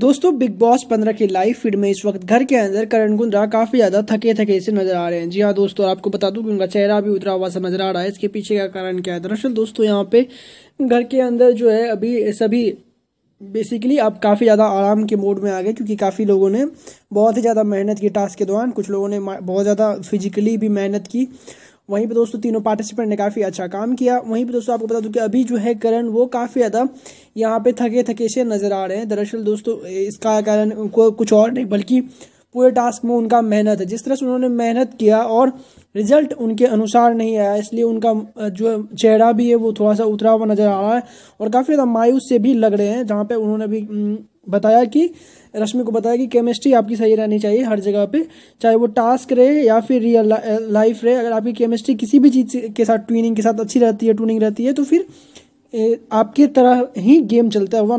दोस्तों big boss पंद्रह के लाइव फीड में इस वक्त घर के अंदर करण कुंद्रा काफी ज्यादा थके थके से नजर आ रहे हैं जी हाँ दोस्तों आपको बता दूं कि उनका चेहरा भी उतरा हुआ सा नजर आ रहा है इसके पीछे का कारण क्या है दरअसल दोस्तों यहाँ पे घर के अंदर जो है अभी सभी बेसिकली अब काफ़ी ज़्यादा आराम के मोड में आ गए क्योंकि काफ़ी लोगों ने बहुत ही ज़्यादा मेहनत की टास्क के दौरान कुछ लोगों ने बहुत ज़्यादा फिजिकली भी मेहनत की वहीं पे दोस्तों तीनों पार्टिसिपेंट ने काफ़ी अच्छा काम किया वहीं पे दोस्तों आपको बता दूं कि अभी जो है करण वो काफ़ी ज़्यादा यहाँ पे थके थके से नज़र आ रहे हैं दरअसल दोस्तों इसका कारण उनको कुछ और नहीं बल्कि पूरे टास्क में उनका मेहनत है जिस तरह से उन्होंने मेहनत किया और रिजल्ट उनके अनुसार नहीं आया इसलिए उनका जो चेहरा भी है वो थोड़ा सा उतरा हुआ नज़र आ रहा है और काफ़ी ज़्यादा मायूस से भी लग रहे हैं जहाँ पर उन्होंने भी बताया कि रश्मि को बताया कि केमिस्ट्री आपकी सही रहनी चाहिए हर जगह पे चाहे वो टास्क रहे या फिर रियल लाइफ रहे अगर आपकी केमिस्ट्री किसी भी चीज़ के साथ ट्विनिंग के साथ अच्छी रहती है ट्यूनिंग रहती है तो फिर आपके तरह ही गेम चलता है वन